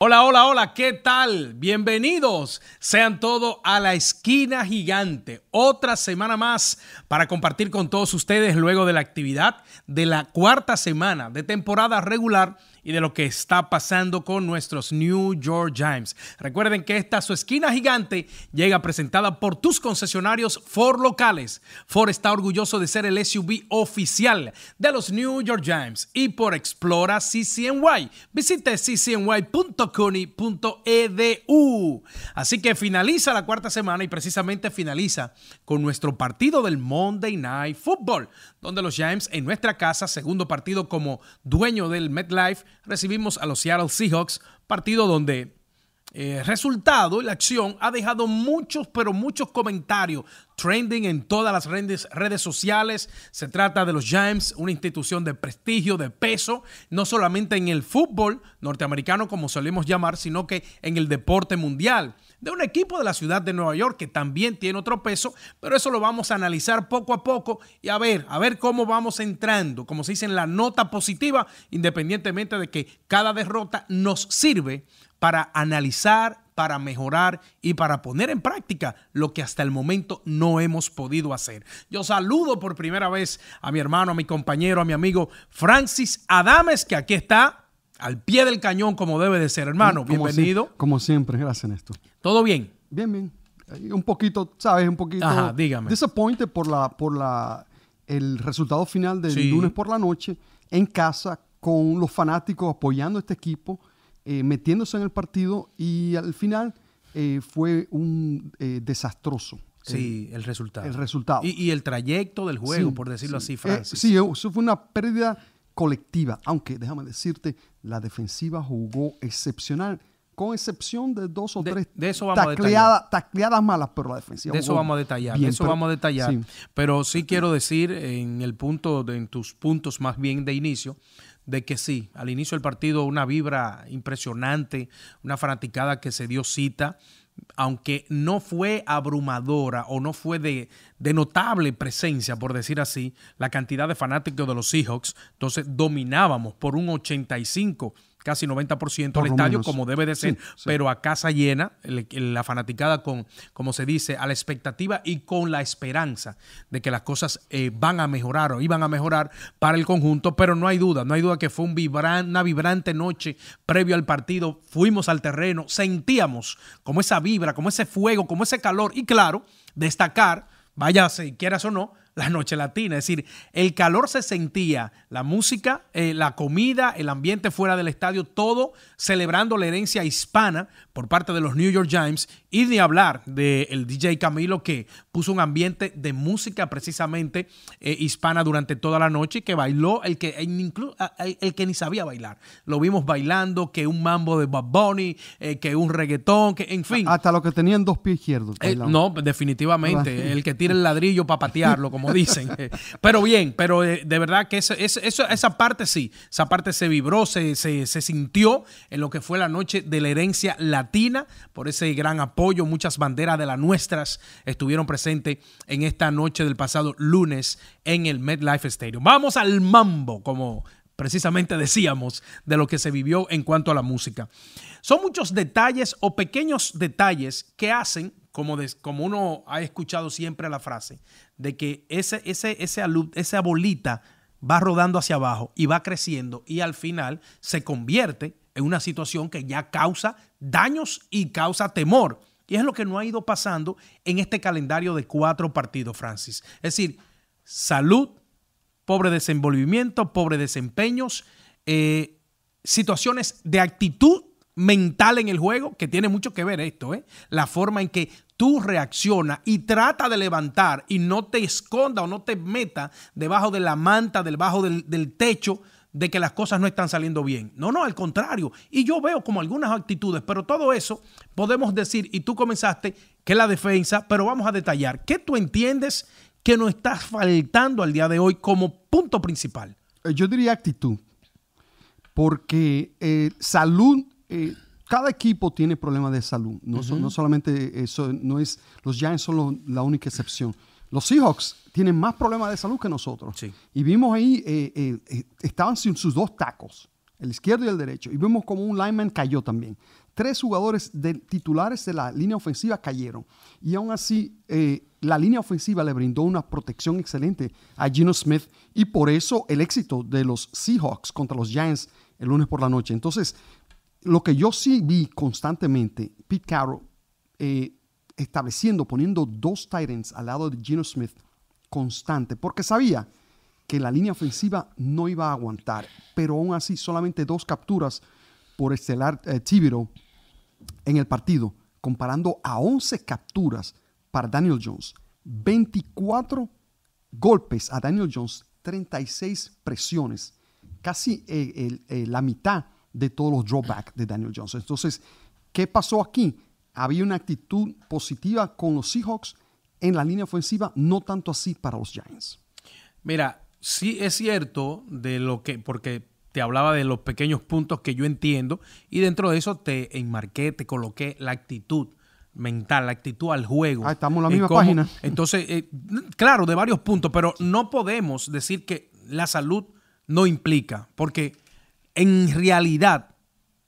Hola, hola, hola, ¿qué tal? Bienvenidos sean todos a la esquina gigante. Otra semana más para compartir con todos ustedes luego de la actividad de la cuarta semana de temporada regular y de lo que está pasando con nuestros New York Giants. Recuerden que esta su esquina gigante llega presentada por tus concesionarios Ford locales. Ford está orgulloso de ser el SUV oficial de los New York Giants y por Explora CCNY. Visite ccny.cuni.edu. Así que finaliza la cuarta semana y precisamente finaliza con nuestro partido del Monday Night Football, donde los Giants en nuestra casa, segundo partido como dueño del MetLife, recibimos a los Seattle Seahawks, partido donde el eh, resultado, la acción ha dejado muchos, pero muchos comentarios trending en todas las redes, redes sociales. Se trata de los James, una institución de prestigio, de peso, no solamente en el fútbol norteamericano, como solemos llamar, sino que en el deporte mundial. De un equipo de la ciudad de Nueva York que también tiene otro peso, pero eso lo vamos a analizar poco a poco y a ver, a ver cómo vamos entrando, como se dice en la nota positiva, independientemente de que cada derrota nos sirve para analizar, para mejorar y para poner en práctica lo que hasta el momento no hemos podido hacer. Yo saludo por primera vez a mi hermano, a mi compañero, a mi amigo Francis Adames, que aquí está al pie del cañón como debe de ser, hermano. Bienvenido. como siempre, gracias, Néstor. ¿Todo bien? Bien, bien. Un poquito, ¿sabes? Un poquito. Ajá, dígame. Disappointed por la, por el resultado final del lunes por la noche en casa con los fanáticos apoyando a este equipo eh, metiéndose en el partido y al final eh, fue un eh, desastroso. Sí, el resultado. El resultado. Y, el trayecto del juego, por decirlo así, Francis. sí, eso fue una pérdida colectiva, aunque déjame decirte, la defensiva jugó excepcional con excepción de dos o tres de eso tacleadas, malas, pero la defensiva. De eso vamos a detallar, eso vamos a detallar. Pero sí quiero decir en el punto, de, en tus puntos más bien de inicio, de que sí, al inicio del partido una vibra impresionante, una fanaticada que se dio cita, aunque no fue abrumadora o no fue de, de, notable presencia, por decir así, la cantidad de fanáticos de los Seahawks, entonces dominábamos por un 85 casi 90% Por al estadio, como debe de ser, pero a casa llena, la fanaticada con, como se dice, a la expectativa y con la esperanza de que las cosas eh, van a mejorar o iban a mejorar para el conjunto, pero no hay duda, no hay duda que fue una vibrante noche previo al partido, fuimos al terreno, sentíamos como esa vibra, como ese fuego, como ese calor y claro, destacar, si quieras o no, la noche latina. Es decir, el calor se sentía, la música, eh, la comida, el ambiente fuera del estadio, todo celebrando la herencia hispana por parte de los New York Times Y ni hablar del DJ Camilo que puso un ambiente de música precisamente eh, hispana durante toda la noche y que bailó el que, eh, el que ni sabía bailar. Lo vimos bailando, que un mambo de Bad Bunny, que un reggaetón, que en fin. Hasta lo que tenían dos pies izquierdos. no, definitivamente. Ah, el que tira el ladrillo para patearlo, como dicen. Eh, pero bien, pero eh, de, verdad que esa, esa, parte sí, esa parte se vibró, se, se, se, sintió en lo que fue la noche de la herencia latina, por ese gran apoyo, muchas banderas de las nuestras estuvieron presentes en esta noche del pasado lunes en el MetLife Stadium. Vamos al mambo, como precisamente decíamos, de lo que se vivió en cuanto a la música. Son muchos detalles o pequeños detalles que hacen como, como uno ha escuchado siempre la frase, de que ese, ese, ese esa bolita va rodando hacia abajo y va creciendo y al final se convierte en una situación que ya causa daños y causa temor. Y es lo que no ha ido pasando en este calendario de cuatro partidos, Francis. Es decir, salud, pobre desenvolvimiento, pobre desempeños, eh, situaciones de actitud mental en el juego, que tiene mucho que ver esto, ¿eh? la forma en que tú reacciona y trata de levantar y no te esconda o no te meta debajo de la manta, debajo del, techo de que las cosas no están saliendo bien. No, no, al contrario. Y yo veo como algunas actitudes, pero todo eso podemos decir, y tú comenzaste, que la defensa, pero vamos a detallar, ¿qué tú entiendes que nos está faltando al día de hoy como punto principal? Eh, yo diría actitud, porque eh, salud eh, cada equipo tiene problemas de salud. No, solamente eso, no es, los Giants son la única excepción. Los Seahawks tienen más problemas de salud que nosotros. Y vimos ahí, eh, eh, eh, estaban sin sus dos tacos, el izquierdo y el derecho. Y vimos como un lineman cayó también. Tres jugadores titulares de la línea ofensiva cayeron. Y aún así, la línea ofensiva le brindó una protección excelente a Geno Smith. Y por eso el éxito de los Seahawks contra los Giants el lunes por la noche. Entonces, lo que yo sí vi constantemente, Pete Carroll eh, estableciendo, poniendo dos Titans al lado de Geno Smith constante, porque sabía que la línea ofensiva no iba a aguantar, pero aún así solamente dos capturas por Estelar eh, en el partido, comparando a 11 capturas para Daniel Jones, 24 golpes a Daniel Jones, 36 presiones, casi eh, eh, la mitad de todos los drawbacks de Daniel Johnson. Entonces, ¿qué pasó aquí? Había una actitud positiva con los Seahawks en la línea ofensiva, no tanto así para los Giants. Mira, sí es cierto de lo que, porque te hablaba de los pequeños puntos que yo entiendo y dentro de eso te enmarqué, te coloqué la actitud mental, la actitud al juego. Ah, estamos en la misma página. Entonces, eh, claro, de varios puntos, pero no podemos decir que la salud no implica, porque en realidad,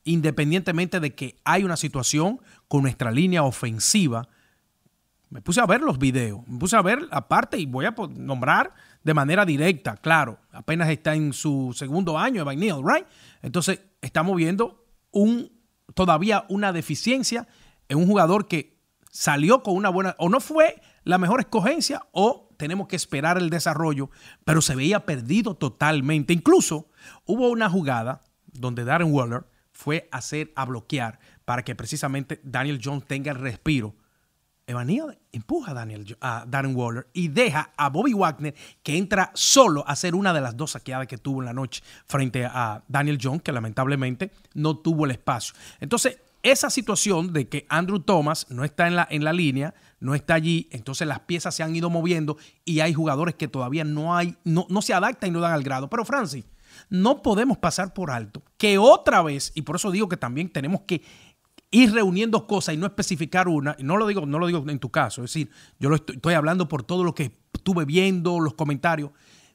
independientemente de que hay una situación con nuestra línea ofensiva, me puse a ver los videos, me puse a ver aparte y voy a nombrar de manera directa, claro, apenas está en su segundo año Evan Neal, right? Entonces, estamos viendo un todavía una deficiencia en un jugador que salió con una buena o no fue la mejor escogencia o tenemos que esperar el desarrollo, pero se veía perdido totalmente. Incluso hubo una jugada donde Darren Waller fue a hacer, a bloquear, para que precisamente Daniel Jones tenga el respiro. evanía empuja a, Daniel, a Darren Waller y deja a Bobby Wagner, que entra solo a hacer una de las dos saqueadas que tuvo en la noche frente a Daniel Jones, que lamentablemente no tuvo el espacio. Entonces, esa situación de que Andrew Thomas no está en la, en la línea, no está allí, entonces las piezas se han ido moviendo y hay jugadores que todavía no, hay, no, no se adaptan y no dan al grado. Pero Francis, no podemos pasar por alto que otra vez, y por eso digo que también tenemos que ir reuniendo cosas y no especificar una, y no lo digo, no lo digo en tu caso, es decir, yo lo estoy, estoy, hablando por todo lo que estuve viendo, los comentarios,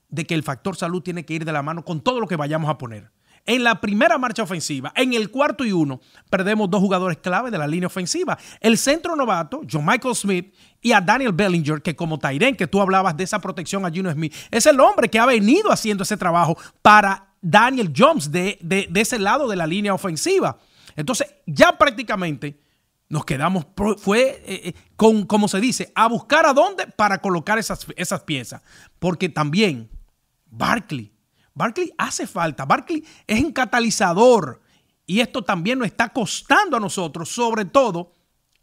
de que el factor salud tiene que ir de la mano con todo lo que vayamos a poner. En la primera marcha ofensiva, en el cuarto y uno, perdemos dos jugadores clave de la línea ofensiva. El centro novato, John Michael Smith, y a Daniel Bellinger, que como Tairen, que tú hablabas de esa protección a Gino Smith, es el hombre que ha venido haciendo ese trabajo para Daniel Jones de, ese lado de la línea ofensiva. Entonces, ya prácticamente nos quedamos, fue, eh, eh, con, como se dice, a buscar a dónde para colocar esas, esas piezas. Porque también Barkley Barclay hace falta. Barclay es un catalizador. Y esto también nos está costando a nosotros, sobre todo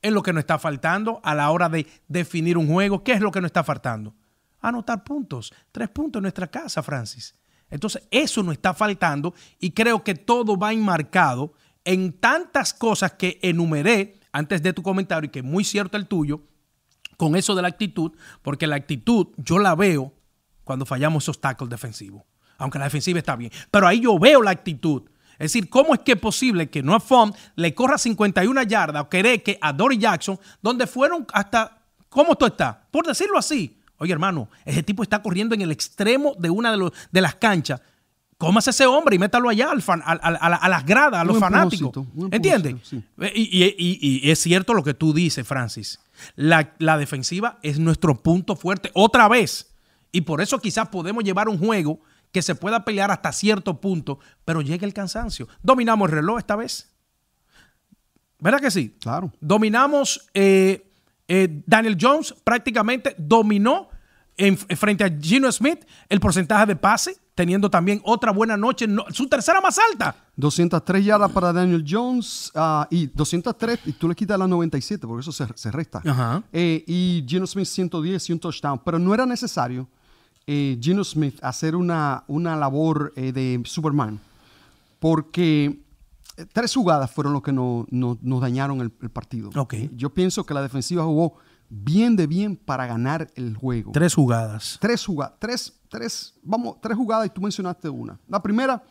en lo que nos está faltando a la hora de definir un juego. ¿Qué es lo que nos está faltando? Anotar puntos. Tres puntos en nuestra casa, Francis. Entonces, eso nos está faltando y creo que todo va enmarcado en tantas cosas que enumeré antes de tu comentario y que muy cierto el tuyo, con eso de la actitud, porque la actitud yo la veo cuando fallamos esos tacos defensivos aunque la defensiva está bien. Pero ahí yo veo la actitud. Es decir, ¿cómo es que es posible que Noah Fon le corra 51 yardas o que a Dory Jackson, donde fueron hasta. ¿Cómo esto está? Por decirlo así. Oye, hermano, ese tipo está corriendo en el extremo de una de, las canchas. Cómase ese hombre y métalo allá a, las gradas, a los fanáticos. ¿Entiendes? Eh, y, es cierto lo que tú dices, Francis. la defensiva es nuestro punto fuerte. Otra vez. Y por eso quizás podemos llevar un juego que se pueda pelear hasta cierto punto, pero llega el cansancio. Dominamos el reloj esta vez. ¿Verdad que sí? Claro. Dominamos, eh, eh, Daniel Jones prácticamente dominó en, eh, frente a Gino Smith el porcentaje de pase, teniendo también otra buena noche, su tercera más alta. 203 yardas para Daniel Jones ah, y 203, y tú le quitas la 97, porque eso se, resta. y Gino Smith 110 y un touchdown, pero no era necesario. Eh, Gino Smith hacer una, una labor eh, de Superman, porque eh, tres jugadas fueron lo que nos dañaron el, partido. Yo pienso que la defensiva jugó bien de bien para ganar el juego. Tres jugadas. Tres jugadas. tres, vamos, tres jugadas y tú mencionaste una. La primera,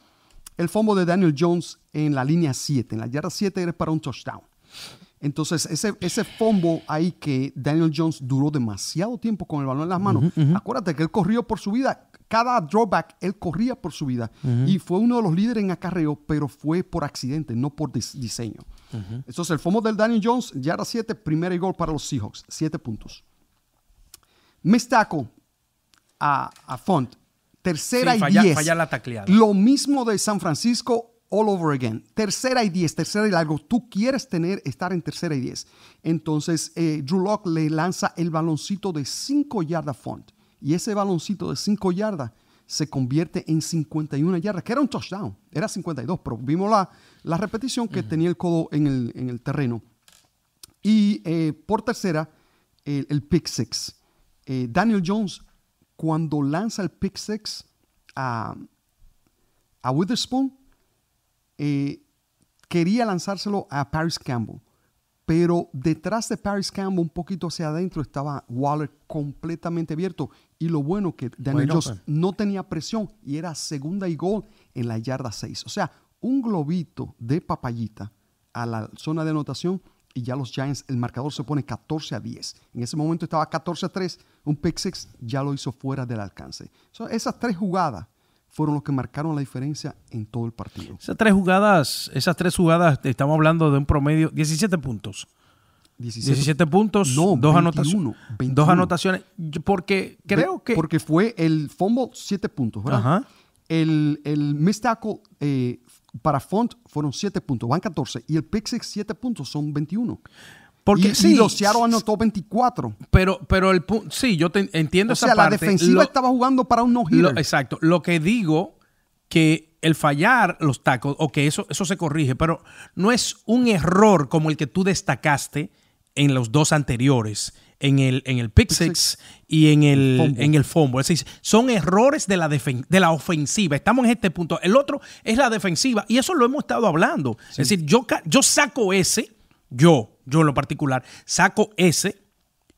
el fombo de Daniel Jones en la línea 7, en la yarda 7 eres para un touchdown. Entonces, ese, ese ahí que Daniel Jones duró demasiado tiempo con el balón en las manos. Acuérdate que él corrió por su vida. Cada drawback, él corría por su vida. Y fue uno de los líderes en acarreo, pero fue por accidente, no por diseño. Entonces, el fombo del Daniel Jones, ya era 7, primer gol para los Seahawks, 7 puntos. Me estaco a, Font. Tercera y Falla la tacleada. Lo mismo de San Francisco, all over again. Tercera y diez. tercera y largo. Tú quieres tener, estar en tercera y diez. Entonces, eh, Drew Locke le lanza el baloncito de 5 yardas Font. Y ese baloncito de cinco yardas se convierte en 51 yardas, que era un touchdown. Era 52, pero vimos la, la repetición que tenía el codo en el, terreno. Y eh, por tercera, el, pick six. Eh, Daniel Jones, cuando lanza el pick six a, a Witherspoon, eh, quería lanzárselo a Paris Campbell, pero detrás de Paris Campbell, un poquito hacia adentro, estaba Waller completamente abierto. Y lo bueno que Daniel no tenía presión y era segunda y gol en la yarda 6. O sea, un globito de papayita a la zona de anotación y ya los Giants, el marcador se pone 14 a 10. En ese momento estaba 14 a 3, un pick ya lo hizo fuera del alcance. esas tres jugadas fueron los que marcaron la diferencia en todo el partido. Esas tres jugadas, esas tres jugadas, estamos hablando de un promedio, 17 puntos. 17, puntos, no, dos, 21, anotaciones, 21. dos anotaciones. Porque creo que. Porque fue el fumble, 7 puntos, ¿verdad? El, el missed eh, para Font fueron 7 puntos, van 14. Y el pick 7 puntos, son 21. Porque y, los anotó 24. Pero, pero el sí, yo te entiendo o esa sea, parte. la defensiva estaba jugando para un no-hitter. Exacto. Lo que digo que el fallar los tacos, ok, eso, eso se corrige, pero no es un error como el que tú destacaste en los dos anteriores, en el, en el pick, six, y en el, en el fumble. Es decir, son errores de la, de la ofensiva. Estamos en este punto. El otro es la defensiva y eso lo hemos estado hablando. Es decir, yo, yo saco ese, yo, yo en lo particular, saco ese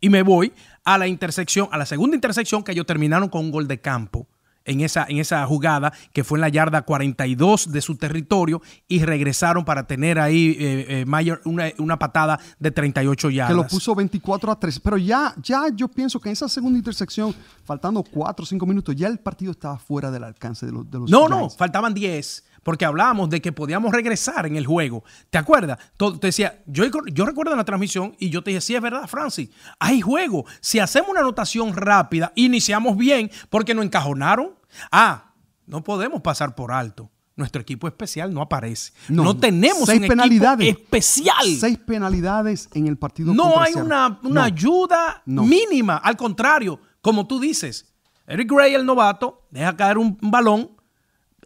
y me voy a la intersección, a la segunda intersección que ellos terminaron con un gol de campo en esa, en esa jugada que fue en la yarda 42 de su territorio y regresaron para tener ahí eh, eh, mayor una, patada de 38 yardas. Que lo puso 24 a 3. Pero ya, ya yo pienso que en esa segunda intersección, faltando 4 o 5 minutos, ya el partido estaba fuera del alcance de los... no, no, faltaban 10 porque hablábamos de que podíamos regresar en el juego. ¿Te acuerdas? te decía, yo, yo recuerdo la transmisión y yo te dije, sí, es verdad, Francis, hay juego. Si hacemos una anotación rápida, iniciamos bien porque nos encajonaron. Ah, no podemos pasar por alto. Nuestro equipo especial no aparece. No, tenemos seis penalidades, especial. Seis penalidades en el partido. No hay una, ayuda mínima. Al contrario, como tú dices, Eric Gray, el novato, deja caer un balón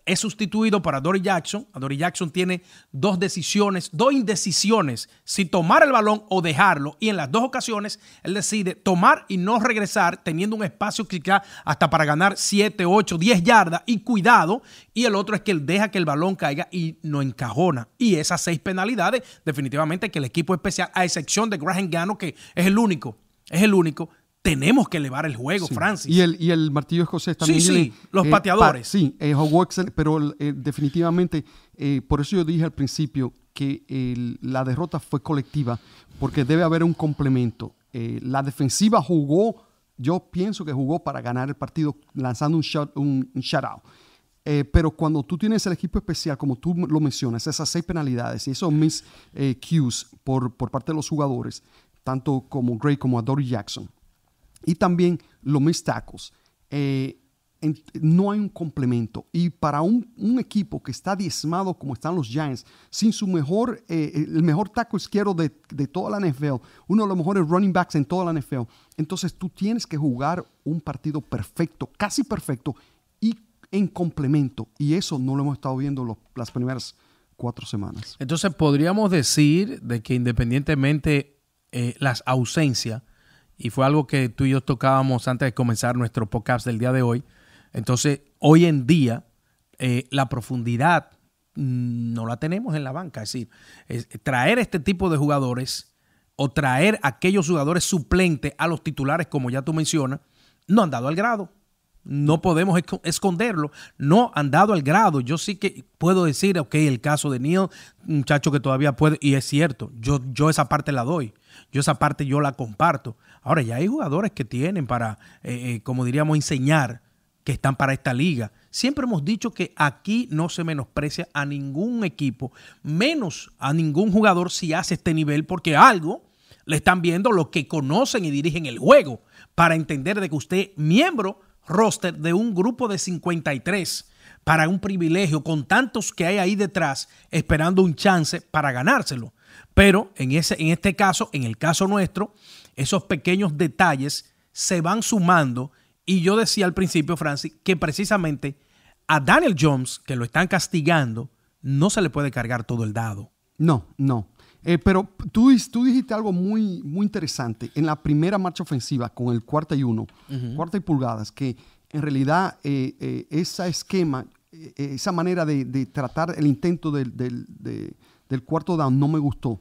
es sustituido para Dory Jackson. A Dory Jackson tiene dos decisiones, dos indecisiones, si tomar el balón o dejarlo. Y en las dos ocasiones, él decide tomar y no regresar, teniendo un espacio quizá hasta para ganar 7, 8, 10 yardas y cuidado. Y el otro es que él deja que el balón caiga y no encajona. Y esas seis penalidades, definitivamente que el equipo especial, a excepción de Graham Gano, que es el único, es el único tenemos que elevar el juego, Francis. Y el, y el martillo escocés también. Sí, eh, sí, los pateadores. Sí, jugó excelente, pero eh, definitivamente, eh, por eso yo dije al principio que la derrota fue colectiva, porque debe haber un complemento. la defensiva jugó, yo pienso que jugó para ganar el partido lanzando un, shot, un, shutout. pero cuando tú tienes el equipo especial, como tú lo mencionas, esas seis penalidades y esos mis cues por, por, parte de los jugadores, tanto como Gray como Dory Jackson, y también los mis tacos. Eh, no hay un complemento. Y para un, equipo que está diezmado como están los Giants, sin su mejor, eh, el mejor taco izquierdo de, toda la NFL, uno de los mejores running backs en toda la NFL, entonces tú tienes que jugar un partido perfecto, casi perfecto, y en complemento. Y eso no lo hemos estado viendo las primeras cuatro semanas. Entonces podríamos decir de que independientemente eh, las ausencias, y fue algo que tú y yo tocábamos antes de comenzar nuestro podcast del día de hoy. Entonces, hoy en día, eh, la profundidad mm, no la tenemos en la banca. Es decir, traer este tipo de jugadores o traer aquellos jugadores suplentes a los titulares, como ya tú mencionas, no han dado al grado. No podemos esconderlo. No han dado al grado. Yo sí que puedo decir, ok, el caso de Neil, muchacho que todavía puede, y es cierto, yo, yo esa parte la doy. Yo esa parte yo la comparto. Ahora ya hay jugadores que tienen para, eh, eh, como diríamos, enseñar que están para esta liga. Siempre hemos dicho que aquí no se menosprecia a ningún equipo, menos a ningún jugador si hace este nivel, porque algo le están viendo los que conocen y dirigen el juego para entender de que usted miembro roster de un grupo de 53 para un privilegio con tantos que hay ahí detrás esperando un chance para ganárselo. Pero en, ese, en este caso, en el caso nuestro, esos pequeños detalles se van sumando. Y yo decía al principio, Francis, que precisamente a Daniel Jones, que lo están castigando, no se le puede cargar todo el dado. No, no. Eh, pero tú, dijiste algo muy, muy interesante en la primera marcha ofensiva con el cuarto y uno, cuarta y pulgadas, que en realidad eh, eh, ese esquema, esa manera de, tratar el intento del, de, del cuarto down no me gustó.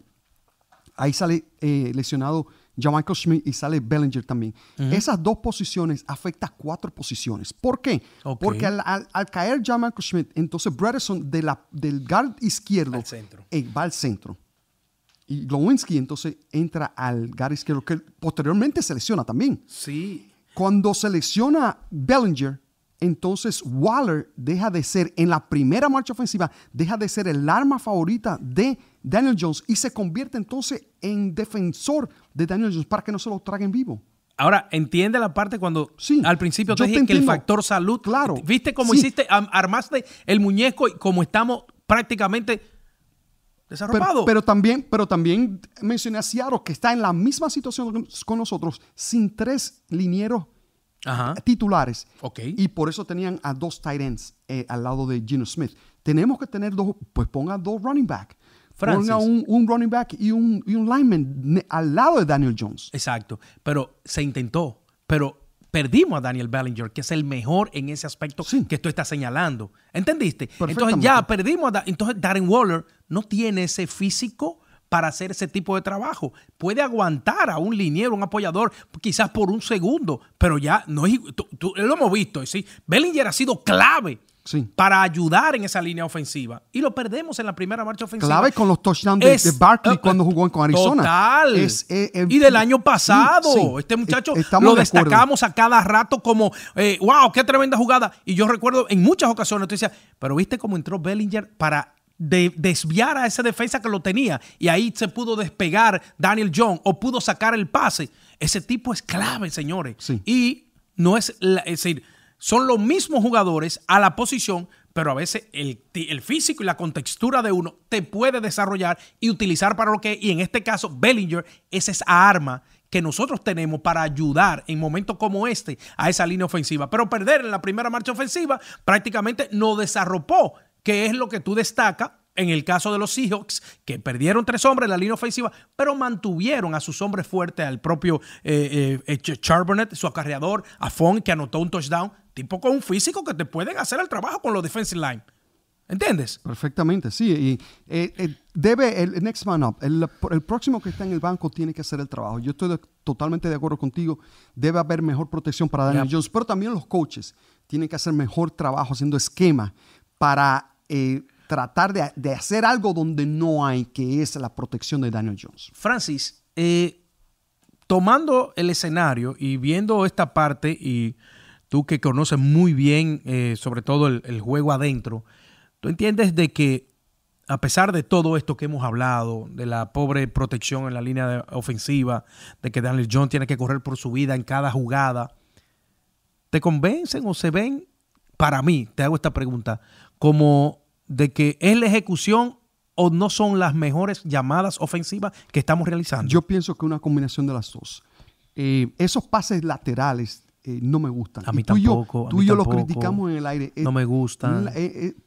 Ahí sale eh, lesionado Michael Schmidt y sale Bellinger también. Esas dos posiciones afectan cuatro posiciones. ¿Por qué? Porque al, caer Schmidt, entonces Bredesen de la, del guard izquierdo eh, va al centro. Y Glowinski entonces entra al guard izquierdo, que posteriormente se lesiona también. Sí. Cuando selecciona lesiona Bellinger, entonces Waller deja de ser, en la primera marcha ofensiva, deja de ser el arma favorita de Daniel Jones y se convierte entonces en defensor de Daniel Jones para que no se lo traguen vivo. Ahora, entiende la parte cuando al principio te que el factor salud. Claro. ¿Viste cómo hiciste, armaste el muñeco y como estamos prácticamente desarrollados. Pero, también, pero también mencioné a Ciaro que está en la misma situación con nosotros, sin tres linieros titulares. Okay. Y por eso tenían a dos tight ends eh, al lado de Gino Smith. Tenemos que tener dos, pues ponga dos running back. Ponga un, running back y un, y un lineman al lado de Daniel Jones. Exacto, pero se intentó, pero perdimos a Daniel Bellinger, que es el mejor en ese aspecto que tú estás señalando. ¿Entendiste? Entonces ya perdimos a entonces Darren Waller no tiene ese físico para hacer ese tipo de trabajo. Puede aguantar a un liniero, un apoyador, quizás por un segundo, pero ya no es. Tú, lo hemos visto, ¿sí? Bellinger ha sido clave. para ayudar en esa línea ofensiva. Y lo perdemos en la primera marcha ofensiva. Clave con los touchdowns de, Barkley eh, cuando jugó con Arizona. Total. y del año pasado. Este muchacho lo destacamos a cada rato como, eh, wow, qué tremenda jugada. Y yo recuerdo en muchas ocasiones, tú decías, pero viste cómo entró Bellinger para de desviar a esa defensa que lo tenía y ahí se pudo despegar Daniel Jones o pudo sacar el pase. Ese tipo es clave, señores. Y no es, es decir, son los mismos jugadores a la posición, pero a veces el, el, físico y la contextura de uno te puede desarrollar y utilizar para lo que, y en este caso, Bellinger es esa arma que nosotros tenemos para ayudar en momentos como este a esa línea ofensiva. Pero perder en la primera marcha ofensiva prácticamente no desarropó que es lo que tú destacas en el caso de los Seahawks, que perdieron tres hombres en la línea ofensiva, pero mantuvieron a sus hombres fuertes, al propio eh, eh, eh Charbonnet, su acarreador, a Fon, que anotó un touchdown, tipo con un físico que te pueden hacer el trabajo con los defensive line. ¿Entiendes? Perfectamente, sí. Y eh, debe el, next man up, el, próximo que está en el banco tiene que hacer el trabajo. Yo estoy totalmente de acuerdo contigo. Debe haber mejor protección para Daniel Jones, pero también los coaches tienen que hacer mejor trabajo haciendo esquema para eh, tratar de, hacer algo donde no hay, que es la protección de Daniel Jones. Francis, eh, tomando el escenario y viendo esta parte, y tú que conoces muy bien, eh, sobre todo el, juego adentro, tú entiendes de que a pesar de todo esto que hemos hablado, de la pobre protección en la línea ofensiva, de que Daniel Jones tiene que correr por su vida en cada jugada, ¿te convencen o se ven? Para mí, te hago esta pregunta, como de que es la ejecución o no son las mejores llamadas ofensivas que estamos realizando? Yo pienso que una combinación de las dos. Eh, esos pases laterales eh, no me gustan. A mí tampoco. yo, tú y yo los criticamos en el aire. Eh, no me gustan.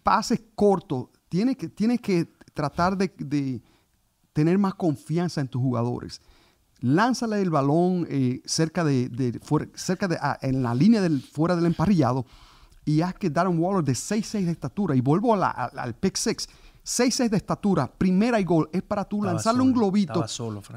pases cortos. Tienes que, que tratar de, tener más confianza en tus jugadores. Lánzale el balón cerca de, cerca de ah, en la línea del fuera del emparrillado y haz que Darren Waller de 6'6 de estatura, y vuelvo al pick 6, 6'6 de estatura, primera y gol, es para tú lanzarle un globito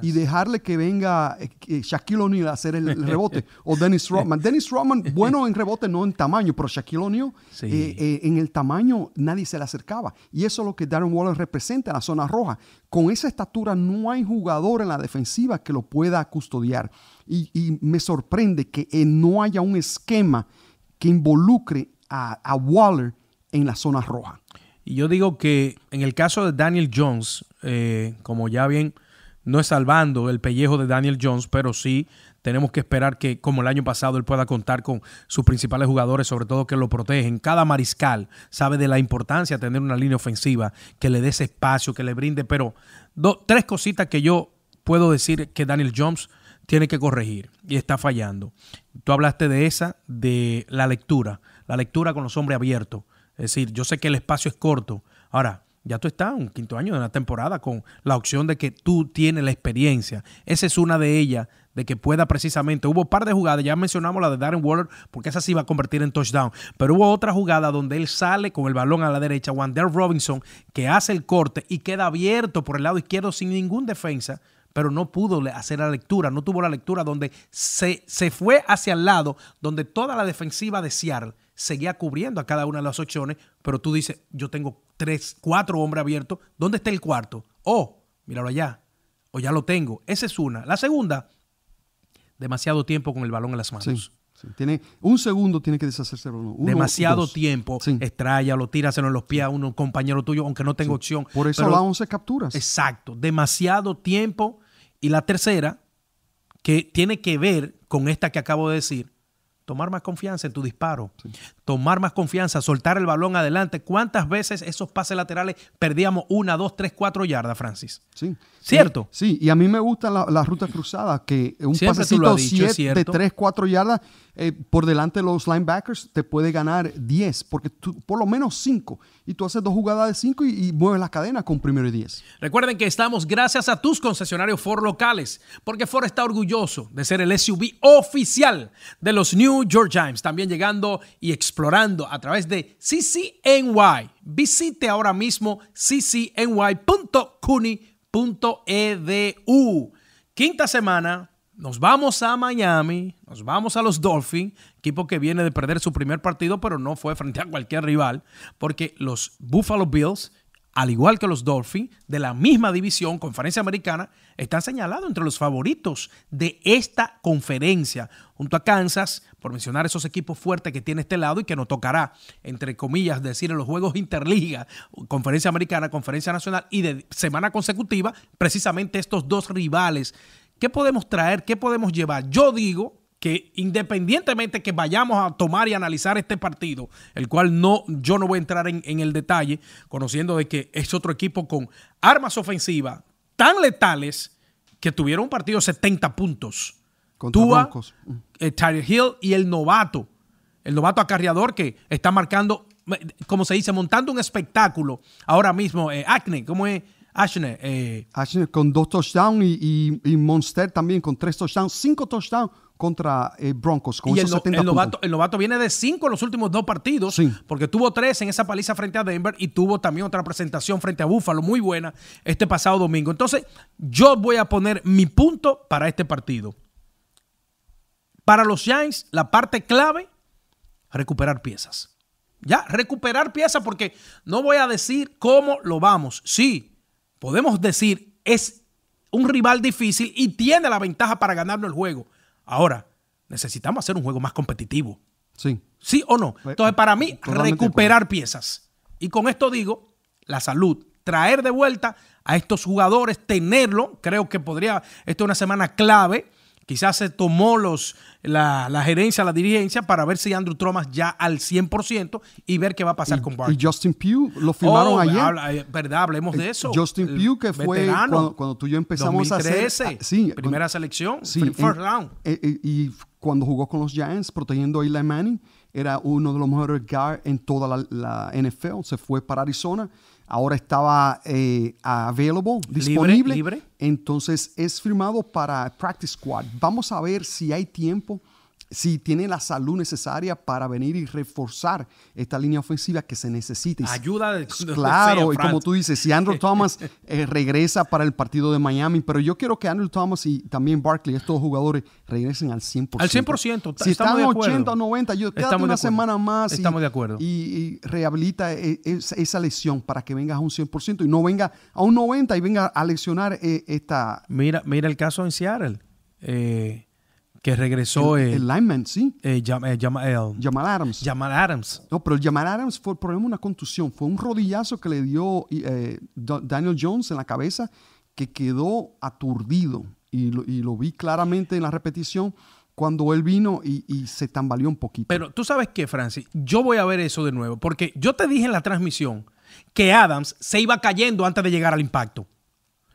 y dejarle que venga eh, Shaquille O'Neal a hacer el, rebote, o Dennis Rodman. Dennis Rodman, bueno en rebote, no en tamaño, pero Shaquille O'Neal, eh, eh, en el tamaño nadie se le acercaba. Y eso es lo que Darren Waller representa en la zona roja. Con esa estatura no hay jugador en la defensiva que lo pueda custodiar. y me sorprende que no haya un esquema que involucre a, Waller en la zona roja. Y yo digo que en el caso de Daniel Jones, eh, como ya bien, no es salvando el pellejo de Daniel Jones, pero sí tenemos que esperar que, como el año pasado, él pueda contar con sus principales jugadores, sobre todo que lo protegen. Cada mariscal sabe de la importancia de tener una línea ofensiva que le dé ese espacio, que le brinde. Pero tres cositas que yo puedo decir que Daniel Jones tiene que corregir y está fallando. Tú hablaste de esa, de la lectura, la lectura con los hombres abiertos. Es decir, yo sé que el espacio es corto. Ahora, ya tú estás un quinto año de una temporada con la opción de que tú tienes la experiencia. Esa es una de ellas, de que pueda precisamente. Hubo un par de jugadas, ya mencionamos la de Darren Waller, porque esa sí va a convertir en touchdown. Pero hubo otra jugada donde él sale con el balón a la derecha, Wander Robinson, que hace el corte y queda abierto por el lado izquierdo sin ningún defensa pero no pudo hacer la lectura, no tuvo la lectura donde se, se fue hacia el lado, donde toda la defensiva de Seattle seguía cubriendo a cada una de las opciones, pero tú dices, yo tengo tres, cuatro hombres abiertos, ¿dónde está el cuarto? Oh, míralo allá, o ya lo tengo. Esa es una. La segunda, demasiado tiempo con el balón en las manos tiene, un segundo tiene que deshacerse Demasiado tiempo. Sí. lo tíraselo en los pies a un compañero tuyo, aunque no tenga opción. Por eso las 11 capturas. Exacto. Demasiado tiempo. Y la tercera, que tiene que ver con esta que acabo de decir, tomar más confianza en tu disparo, tomar más confianza, soltar el balón adelante. ¿Cuántas veces esos pases laterales perdíamos una, dos, tres, cuatro yardas, Francis? Sí. ¿Cierto? Sí, y a mí me gusta la, ruta cruzada, que un Siempre de tres cuatro yardas eh, por delante de los linebackers, te puede ganar 10, porque tú, por lo menos 5. Y tú haces dos jugadas de 5 y, mueves la cadena con primero y 10. Recuerden que estamos gracias a tus concesionarios Ford locales, porque Ford está orgulloso de ser el SUV oficial de los New York Giants. También llegando y explorando a través de CCNY. Visite ahora mismo ccny.cuni.edu. E Quinta semana, nos vamos a Miami, nos vamos a los Dolphins, equipo que viene de perder su primer partido, pero no fue frente a cualquier rival, porque los Buffalo Bills, al igual que los Dolphins, de la misma división, conferencia americana, están señalados entre los favoritos de esta conferencia, junto a Kansas, por mencionar esos equipos fuertes que tiene este lado y que nos tocará, entre comillas, decir en los Juegos Interliga, conferencia americana, conferencia nacional y de semana consecutiva, precisamente estos dos rivales ¿Qué podemos traer? ¿Qué podemos llevar? Yo digo que independientemente que vayamos a tomar y analizar este partido, el cual no, yo no voy a entrar en, el detalle, conociendo de que es otro equipo con armas ofensivas tan letales que tuvieron un partido 70 puntos. Con Tua, eh, Hill y el novato, el novato acarreador que está marcando, eh, como se dice, montando un espectáculo ahora mismo. Eh, Acne, ¿cómo es? Ashner. Eh, con dos touchdowns y, Monster también con tres touchdowns, cinco touchdowns contra eh, Broncos. Con el, el, novato, viene de cinco en los últimos dos partidos, porque tuvo tres en esa paliza frente a Denver y tuvo también otra presentación frente a Buffalo, muy buena, este pasado domingo. Entonces, yo voy a poner mi punto para este partido. Para los Giants, la parte clave, recuperar piezas. Ya, recuperar piezas porque no voy a decir cómo lo vamos. Sí, podemos decir, es un rival difícil y tiene la ventaja para ganarlo el juego. Ahora, necesitamos hacer un juego más competitivo. Sí. ¿Sí o no? Eh, Entonces, para mí, recuperar piezas. Y con esto digo, la salud, traer de vuelta a estos jugadores, tenerlo, creo que podría, esto es una semana clave Quizás se tomó los, la, la, gerencia, la dirigencia, para ver si Andrew Thomas ya al 100% y ver qué va a pasar con Barkley. Y Justin Pugh, lo firmaron oh, ayer. Eh, verdad, hablemos eh, de eso. Justin Pugh, que fue cuando, tú y yo empezamos a hacer... Ah, primera selección, first round. Eh, y cuando jugó con los Giants, protegiendo a Eli Manning, era uno de los mejores guards en toda la NFL. Se fue para Arizona ahora estaba eh, available, disponible. Entonces es firmado para Practice Squad. Vamos a ver si hay tiempo si tiene la salud necesaria para venir y reforzar esta línea ofensiva que se necesita. Ayuda pues, de, Claro, y como tú dices, si Andrew Thomas eh, regresa para el partido de Miami, pero yo quiero que Andrew Thomas y también Barkley, estos jugadores, regresen al 100%. Al 100%. Si están 80 o 90, yo quédate estamos una semana más. Estamos y, de acuerdo. Y, rehabilita e, e, esa lesión para que vengas a un 100% y no venga a un 90 y venga a lesionar eh, esta... Mira, mira el caso en Seattle. Eh, que regresó. El, lineman, sí. Eh, eh, el, Jamal Adams. Adams. No, pero el Jamal Adams fue el problema una contusión. Fue un rodillazo que le dio eh, Daniel Jones en la cabeza que quedó aturdido. Y lo, vi claramente en la repetición cuando él vino y, y, se tambaleó un poquito. Pero tú sabes qué, Francis, yo voy a ver eso de nuevo, porque yo te dije en la transmisión que Adams se iba cayendo antes de llegar al impacto.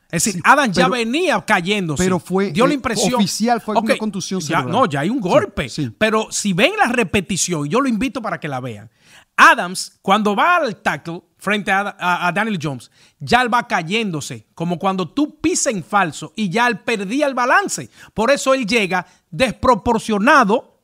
Es decir, Adams Adam ya venía cayéndose. Pero fue. Dio la eh, impresión. Oficial fue una contusión ya, No, ya hay un golpe. Pero si ven la repetición, yo lo invito para que la vean. Adams, cuando va al tackle frente a, Daniel Jones, ya va cayéndose. Como cuando tú pisas en falso y ya él perdía el balance. Por eso él llega desproporcionado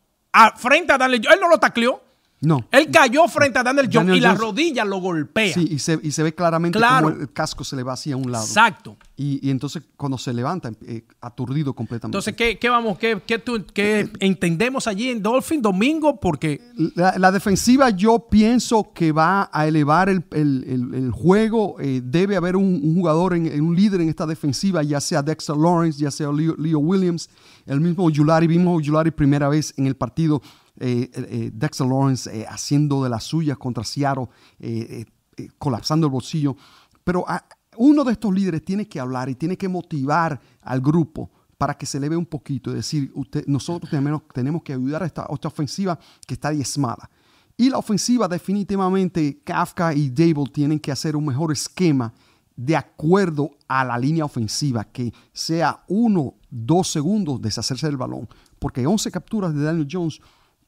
frente a Daniel Jones. Él no lo tacleó. No. Él cayó frente a Daniel Jones y la rodilla lo golpea. Sí, y se, y se ve claramente claro. el casco se le va hacia un lado. Exacto. Y, entonces cuando se levanta, em, eh, aturdido completamente. Entonces, ¿qué, vamos? ¿Qué, eh, eh, entendemos allí en Dolphin domingo? Porque. La, defensiva, yo pienso que va a elevar el, juego. debe haber un, jugador, en, un líder en esta defensiva, ya sea Dexter Lawrence, ya sea Leo, Williams, el mismo Yulari. Vimos a Yulari primera vez en el partido eh, eh, eh, Dexter Lawrence haciendo de las suyas contra Seattle, colapsando el bolsillo. Pero ah, uno de estos líderes tiene que hablar y tiene que motivar al grupo para que se eleve un poquito y decir, nosotros tenemos, que ayudar a esta, a ofensiva que está diezmada. Y la ofensiva definitivamente, Kafka y Dable tienen que hacer un mejor esquema de acuerdo a la línea ofensiva, que sea uno, dos segundos deshacerse del balón, porque 11 capturas de Daniel Jones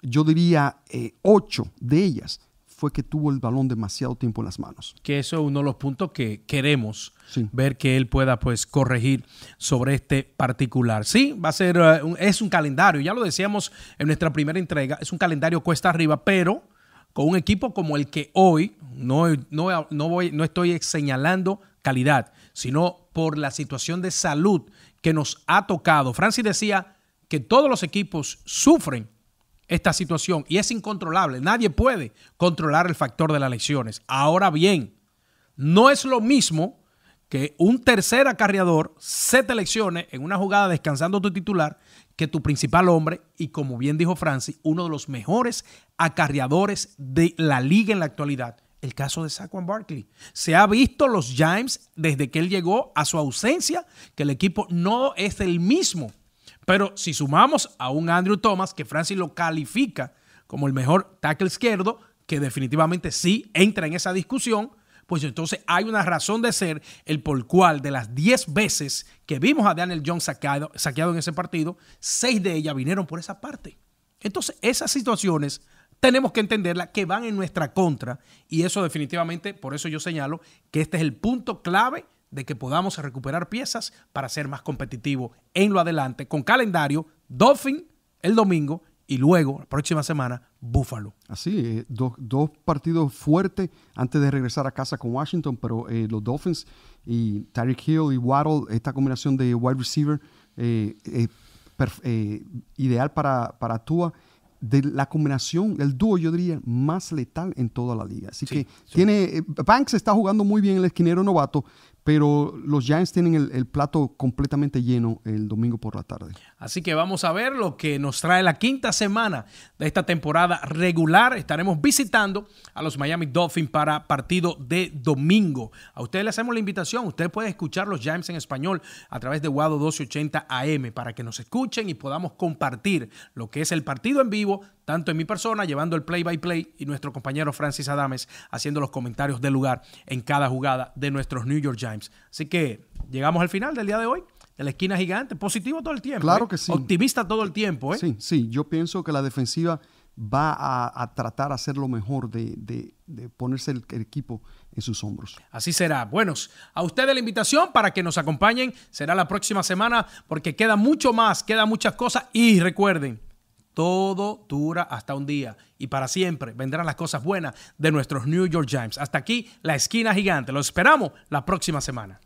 yo diría, eh, ocho de ellas fue que tuvo el balón demasiado tiempo en las manos. Que eso es uno de los puntos que queremos ver que él pueda pues corregir sobre este particular. Sí, va a ser, eh, es un calendario, ya lo decíamos en nuestra primera entrega, es un calendario cuesta arriba, pero con un equipo como el que hoy, no, no, voy, no estoy señalando calidad, sino por la situación de salud que nos ha tocado. Francis decía que todos los equipos sufren esta situación y es incontrolable. Nadie puede controlar el factor de las elecciones. Ahora bien, no es lo mismo que un tercer acarreador se te en una jugada descansando tu titular que tu principal hombre y como bien dijo Francis, uno de los mejores acarreadores de la liga en la actualidad. El caso de Saquon Barkley. Se ha visto los James desde que él llegó a su ausencia, que el equipo no es el mismo pero si sumamos a un Andrew Thomas, que Francis lo califica como el mejor tackle izquierdo, que definitivamente sí entra en esa discusión, pues entonces hay una razón de ser el por cual de las 10 veces que vimos a Daniel Jones saqueado, saqueado en ese partido, 6 de ellas vinieron por esa parte. Entonces esas situaciones tenemos que entenderlas que van en nuestra contra y eso definitivamente, por eso yo señalo que este es el punto clave de que podamos recuperar piezas para ser más competitivo en lo adelante con calendario Dolphin el domingo y luego, la próxima semana, Buffalo. Así, dos, partidos fuertes antes de regresar a casa con Washington, pero eh, los Dolphins y Tyreek Hill y Waddle, esta combinación de wide receiver eh, eh, ideal para, para Tua, de la combinación, el dúo, yo diría, más letal en toda la liga. Así que tiene, Banks está jugando muy bien el esquinero novato, pero los Giants tienen el, plato completamente lleno el domingo por la tarde. Así que vamos a ver lo que nos trae la quinta semana de esta temporada regular. Estaremos visitando a los Miami Dolphins para partido de domingo. A ustedes les hacemos la invitación. Usted puede escuchar los Giants en español a través de Wado 1280 AM para que nos escuchen y podamos compartir lo que es el partido en vivo tanto en mi persona llevando el play by play y nuestro compañero Francis Adames haciendo los comentarios del lugar en cada jugada de nuestros New York Giants. Así que llegamos al final del día de hoy. De la esquina gigante, positivo todo el tiempo. Claro ¿eh? que sí. Optimista todo el tiempo, ¿eh? Sí, sí. Yo pienso que la defensiva va a, tratar a hacer lo mejor, de, ponerse el, equipo en sus hombros. Así será. Buenos, a ustedes la invitación para que nos acompañen. Será la próxima semana porque queda mucho más, queda muchas cosas y recuerden, todo dura hasta un día y para siempre vendrán las cosas buenas de nuestros New York Times. Hasta aquí la esquina gigante. Los esperamos la próxima semana.